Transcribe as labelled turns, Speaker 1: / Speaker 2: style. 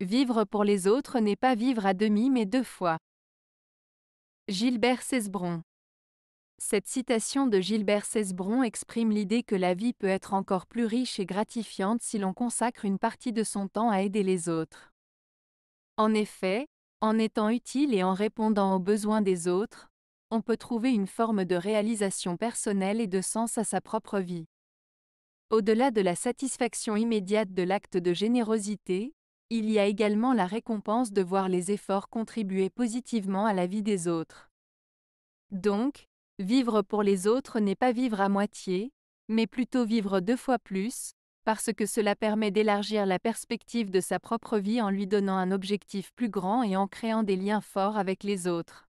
Speaker 1: Vivre pour les autres n'est pas vivre à demi mais deux fois. Gilbert Cesbron Cette citation de Gilbert Cesbron exprime l'idée que la vie peut être encore plus riche et gratifiante si l'on consacre une partie de son temps à aider les autres. En effet, en étant utile et en répondant aux besoins des autres, on peut trouver une forme de réalisation personnelle et de sens à sa propre vie. Au-delà de la satisfaction immédiate de l'acte de générosité, il y a également la récompense de voir les efforts contribuer positivement à la vie des autres. Donc, vivre pour les autres n'est pas vivre à moitié, mais plutôt vivre deux fois plus, parce que cela permet d'élargir la perspective de sa propre vie en lui donnant un objectif plus grand et en créant des liens forts avec les autres.